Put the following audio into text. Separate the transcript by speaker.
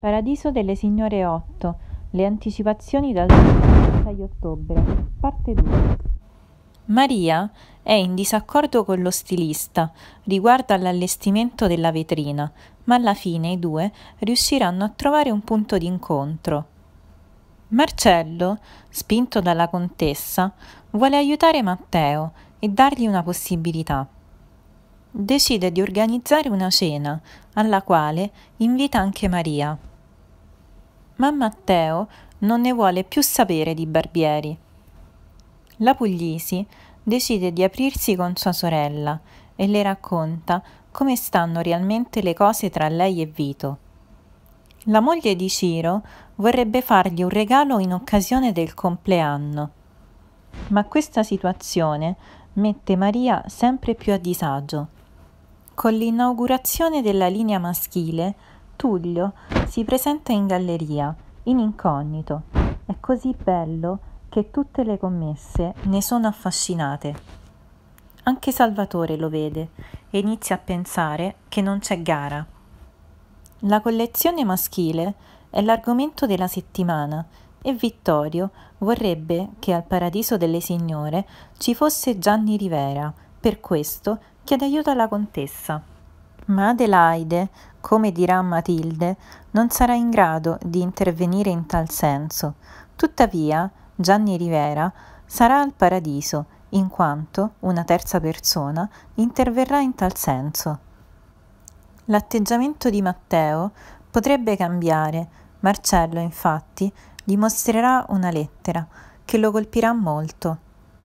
Speaker 1: Paradiso delle signore 8. le anticipazioni dal di ottobre, parte 2. Maria è in disaccordo con lo stilista riguardo all'allestimento della vetrina, ma alla fine i due riusciranno a trovare un punto d'incontro. Marcello, spinto dalla contessa, vuole aiutare Matteo e dargli una possibilità. Decide di organizzare una cena, alla quale invita anche Maria ma Matteo non ne vuole più sapere di barbieri. La Puglisi decide di aprirsi con sua sorella e le racconta come stanno realmente le cose tra lei e Vito. La moglie di Ciro vorrebbe fargli un regalo in occasione del compleanno, ma questa situazione mette Maria sempre più a disagio. Con l'inaugurazione della linea maschile, Tullio si presenta in galleria, in incognito. È così bello che tutte le commesse ne sono affascinate. Anche Salvatore lo vede e inizia a pensare che non c'è gara. La collezione maschile è l'argomento della settimana e Vittorio vorrebbe che al Paradiso delle Signore ci fosse Gianni Rivera, per questo chiede aiuto alla contessa. Ma Adelaide, come dirà Matilde, non sarà in grado di intervenire in tal senso. Tuttavia, Gianni Rivera sarà al paradiso, in quanto una terza persona interverrà in tal senso. L'atteggiamento di Matteo potrebbe cambiare. Marcello, infatti, gli mostrerà una lettera che lo colpirà molto.